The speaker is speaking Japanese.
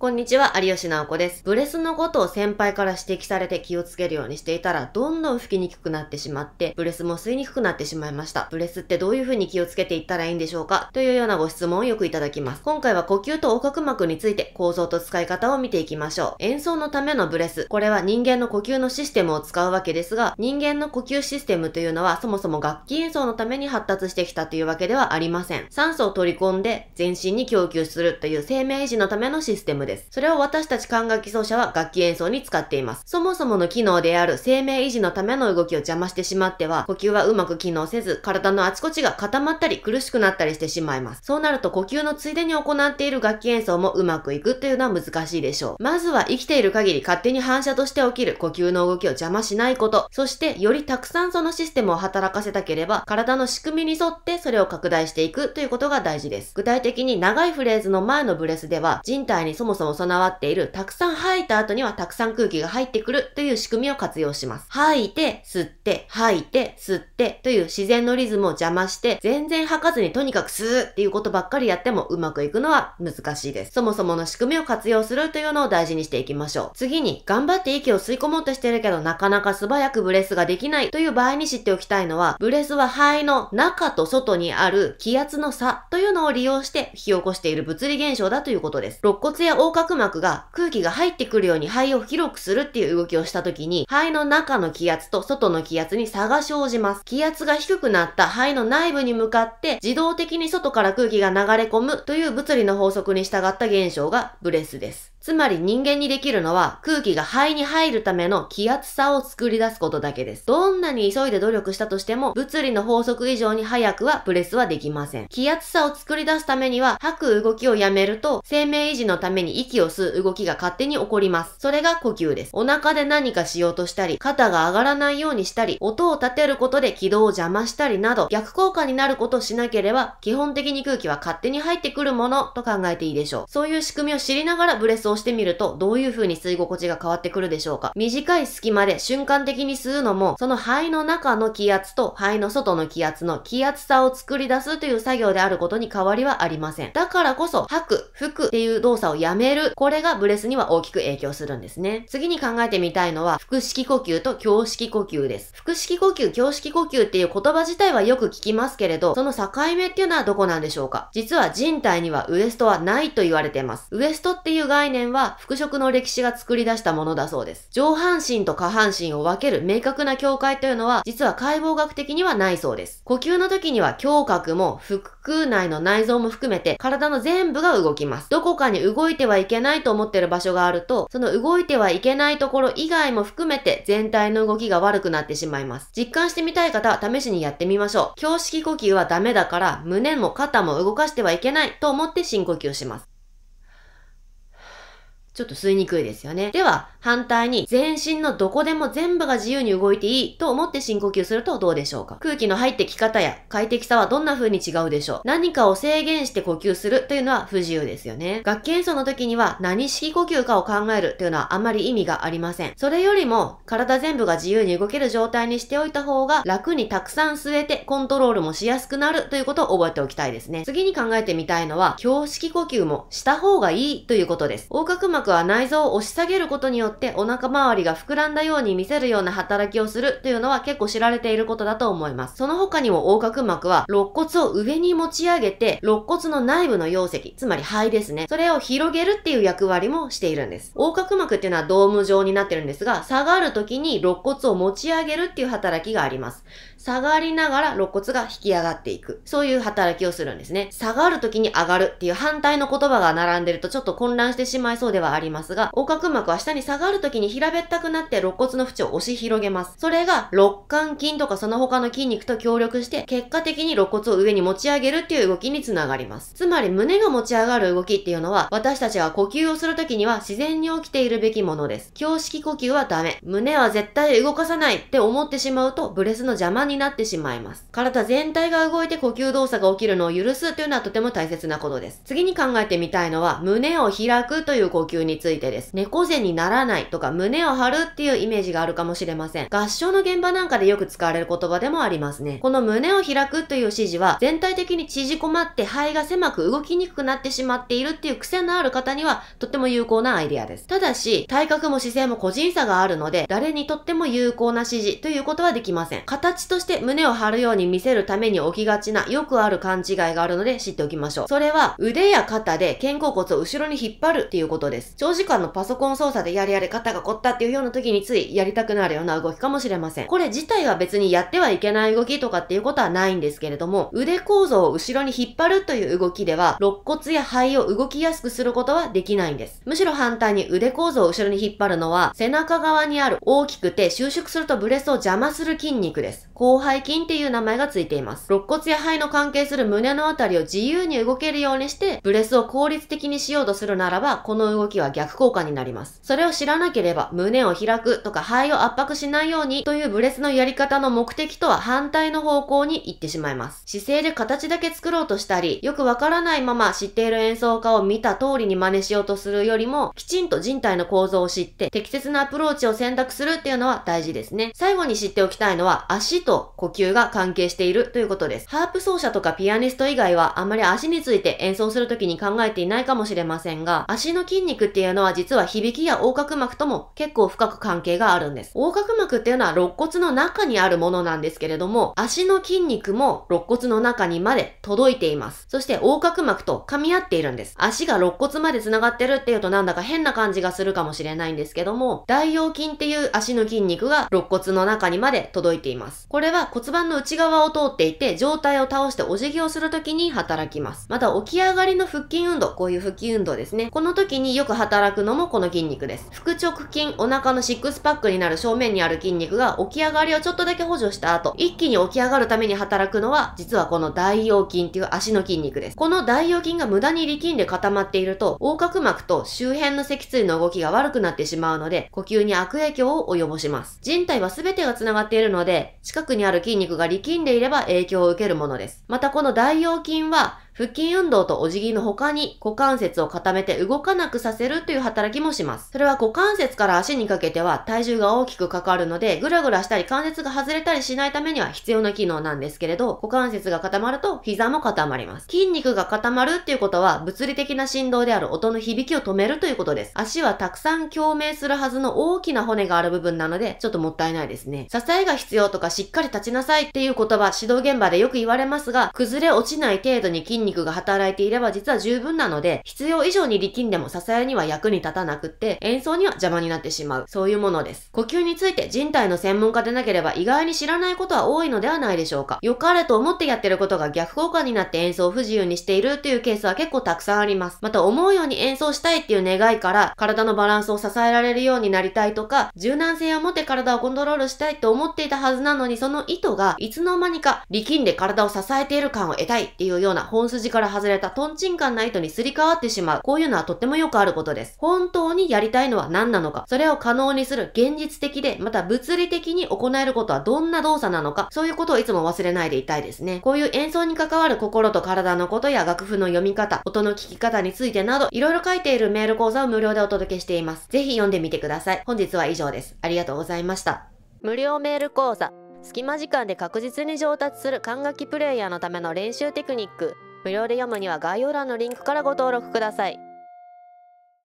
こんにちは、有吉直子です。ブレスのことを先輩から指摘されて気をつけるようにしていたら、どんどん吹きにくくなってしまって、ブレスも吸いにくくなってしまいました。ブレスってどういう風に気をつけていったらいいんでしょうかというようなご質問をよくいただきます。今回は呼吸と横隔膜について構造と使い方を見ていきましょう。演奏のためのブレス。これは人間の呼吸のシステムを使うわけですが、人間の呼吸システムというのはそもそも楽器演奏のために発達してきたというわけではありません。酸素を取り込んで全身に供給するという生命維持のためのシステムです。それを私たち管楽器奏者は楽器演奏に使っています。そもそもの機能である生命維持のための動きを邪魔してしまっては、呼吸はうまく機能せず、体のあちこちが固まったり苦しくなったりしてしまいます。そうなると呼吸のついでに行っている楽器演奏もうまくいくというのは難しいでしょう。まずは生きている限り勝手に反射として起きる呼吸の動きを邪魔しないこと、そしてよりたくさんそのシステムを働かせたければ、体の仕組みに沿ってそれを拡大していくということが大事です。具体的に長いフレーズの前のブレスでは、人体にそも素も備わっている、たくさん吐いた後にはたくさん空気が入ってくるという仕組みを活用します。吐いて、吸って、吐いて、吸ってという自然のリズムを邪魔して、全然吐かずにとにかく吸うっていうことばっかりやってもうまくいくのは難しいです。そもそもの仕組みを活用するというのを大事にしていきましょう。次に、頑張って息を吸い込もうとしてるけど、なかなか素早くブレスができないという場合に知っておきたいのは、ブレスは肺の中と外にある気圧の差というのを利用して引き起こしている物理現象だということです。肋骨や横隔膜が空気が入ってくるように肺を広くするっていう動きをした時に、肺の中の気圧と外の気圧に差が生じます。気圧が低くなった肺の内部に向かって自動的に外から空気が流れ込むという物理の法則に従った現象がブレスです。つまり人間にできるのは空気が肺に入るための気圧差を作り出すことだけです。どんなに急いで努力したとしても物理の法則以上に早くはプレスはできません。気圧差を作り出すためには吐く動きをやめると生命維持のために息を吸う動きが勝手に起こります。それが呼吸です。お腹で何かしようとしたり、肩が上がらないようにしたり、音を立てることで軌道を邪魔したりなど逆効果になることをしなければ基本的に空気は勝手に入ってくるものと考えていいでしょう。そういう仕組みを知りながらブレスをしてみると、どういう風に吸い心地が変わってくるでしょうか短い隙間で瞬間的に吸うのも、その肺の中の気圧と肺の外の気圧の気圧差を作り出すという作業であることに変わりはありません。だからこそ、吐く、吹くっていう動作をやめる、これがブレスには大きく影響するんですね。次に考えてみたいのは、腹式呼吸と胸式呼吸です。腹式呼吸、胸式呼吸っていう言葉自体はよく聞きますけれど、その境目っていうのはどこなんでしょうか実は人体にはウエストはないと言われています。ウエストっていう概念は服飾の歴史が作り出したものだそうです。上半身と下半身を分ける明確な境界というのは、実は解剖学的にはないそうです。呼吸の時には胸郭も腹腔内の内臓も含めて体の全部が動きます。どこかに動いてはいけないと思ってる場所があると、その動いてはいけないところ以外も含めて全体の動きが悪くなってしまいます。実感してみたい方は試しにやってみましょう。胸式呼吸はダメだから、胸も肩も動かしてはいけないと思って深呼吸します。ちょっと吸いにくいですよね。では、反対に、全身のどこでも全部が自由に動いていいと思って深呼吸するとどうでしょうか空気の入ってき方や快適さはどんな風に違うでしょう何かを制限して呼吸するというのは不自由ですよね。楽器演奏の時には何式呼吸かを考えるというのはあまり意味がありません。それよりも、体全部が自由に動ける状態にしておいた方が楽にたくさん吸えてコントロールもしやすくなるということを覚えておきたいですね。次に考えてみたいのは、胸式呼吸もした方がいいということです。横隔膜は内臓を押し下げることによってお腹周りが膨らんだように見せるような働きをするというのは結構知られていることだと思います。その他にも横隔膜は肋骨を上に持ち上げて肋骨の内部の容積、つまり肺ですね。それを広げるっていう役割もしているんです。横隔膜っていうのはドーム状になってるんですが、下がる時に肋骨を持ち上げるっていう働きがあります。下がりながら肋骨が引き上がっていく。そういう働きをするんですね。下がる時に上がるっていう反対の言葉が並んでるとちょっと混乱してしまいそうではあありますが、横隔膜は下に下がる時に平べったくなって肋骨の縁を押し広げます。それが肋間筋とかその他の筋肉と協力して、結果的に肋骨を上に持ち上げるっていう動きにつながります。つまり胸が持ち上がる動きっていうのは、私たちが呼吸をする時には自然に起きているべきものです。胸式呼吸はダメ。胸は絶対動かさないって思ってしまうと、ブレスの邪魔になってしまいます。体全体が動いて呼吸動作が起きるのを許すというのはとても大切なことです。次に考えてみたいのは、胸を開くという呼吸にについてです。猫背にならないとか胸を張るっていうイメージがあるかもしれません。合唱の現場なんかでよく使われる言葉でもありますね。この胸を開くという指示は全体的に縮こまって肺が狭く動きにくくなってしまっているっていう癖のある方にはとっても有効なアイデアです。ただし、体格も姿勢も個人差があるので、誰にとっても有効な指示ということはできません。形として胸を張るように見せるために起きがちなよくある勘違いがあるので知っておきましょう。それは腕や肩で肩甲骨を後ろに引っ張るっていうことです。長時間のパソコン操作でやれやれ肩が凝ったっていうような時についやりたくなるような動きかもしれません。これ自体は別にやってはいけない動きとかっていうことはないんですけれども、腕構造を後ろに引っ張るという動きでは、肋骨や肺を動きやすくすることはできないんです。むしろ反対に腕構造を後ろに引っ張るのは、背中側にある大きくて収縮するとブレスを邪魔する筋肉です。広背筋っていう名前がついています。肋骨や肺の関係する胸のあたりを自由に動けるようにして、ブレスを効率的にしようとするならば、この動きは逆効果になります。それを知らなければ、胸を開くとか肺を圧迫しないようにというブレスのやり方の目的とは反対の方向に行ってしまいます。姿勢で形だけ作ろうとしたり、よくわからないまま知っている演奏家を見た通りに真似しようとするよりも、きちんと人体の構造を知って、適切なアプローチを選択するっていうのは大事ですね。最後に知っておきたいのは、足と呼吸が関係しているということです。ハープ奏者とかピアニスト以外は、あまり足について演奏するときに考えていないかもしれませんが、足の筋肉っていうのは実は響きや横隔膜とも結構深く関係があるんです。横隔膜っていうのは肋骨の中にあるものなんですけれども、足の筋肉も肋骨の中にまで届いています。そして横隔膜と噛み合っているんです。足が肋骨まで繋がってるっていうとなんだか変な感じがするかもしれないんですけども、大腰筋っていう足の筋肉が肋骨の中にまで届いています。これは骨盤の内側を通っていて、上体を倒してお辞儀をするときに働きます。また起き上がりの腹筋運動、こういう腹筋運動ですね。この時によく働くのもこの筋肉です。腹直筋、お腹のシックスパックになる正面にある筋肉が起き上がりをちょっとだけ補助した後、一気に起き上がるために働くのは、実はこの大腰筋っていう足の筋肉です。この大腰筋が無駄に力んで固まっていると、横隔膜と周辺の脊椎の動きが悪くなってしまうので、呼吸に悪影響を及ぼします。人体は全てが繋がっているので、近くにある筋肉が力んでいれば影響を受けるものです。またこの大腰筋は、腹筋運動とお辞儀の他に股関節を固めて動かなくさせるという働きもします。それは股関節から足にかけては体重が大きくかかるので、ぐらぐらしたり関節が外れたりしないためには必要な機能なんですけれど、股関節が固まると膝も固まります。筋肉が固まるっていうことは物理的な振動である音の響きを止めるということです。足はたくさん共鳴するはずの大きな骨がある部分なので、ちょっともったいないですね。支えが必要とかしっかり立ちなさいっていう言葉、指導現場でよく言われますが、崩れ落ちない程度に筋肉肉が働いていれば実は十分なので、必要以上に力んでも支えには役に立たなくって、演奏には邪魔になってしまう。そういうものです。呼吸について人体の専門家でなければ意外に知らないことは多いのではないでしょうか。良かれと思ってやってることが逆効果になって演奏を不自由にしているというケースは結構たくさんあります。また思うように演奏したいっていう願いから、体のバランスを支えられるようになりたいとか、柔軟性を持って体をコントロールしたいと思っていたはずなのに、その意図がいつの間にか力んで体を支えている感を得たいっていうような本筋筋から外れたトンチンカンな糸にすり替わってしまう。こういうのはとってもよくあることです。本当にやりたいのは何なのか。それを可能にする現実的で、また物理的に行えることはどんな動作なのか。そういうことをいつも忘れないでいたいですね。こういう演奏に関わる心と体のことや楽譜の読み方、音の聞き方についてなど、いろいろ書いているメール講座を無料でお届けしています。ぜひ読んでみてください。本日は以上です。ありがとうございました。無料メール講座隙間時間で確実に上達する管楽器プレイヤーのための練習テクニック無料で読むには概要欄のリンクからご登録ください。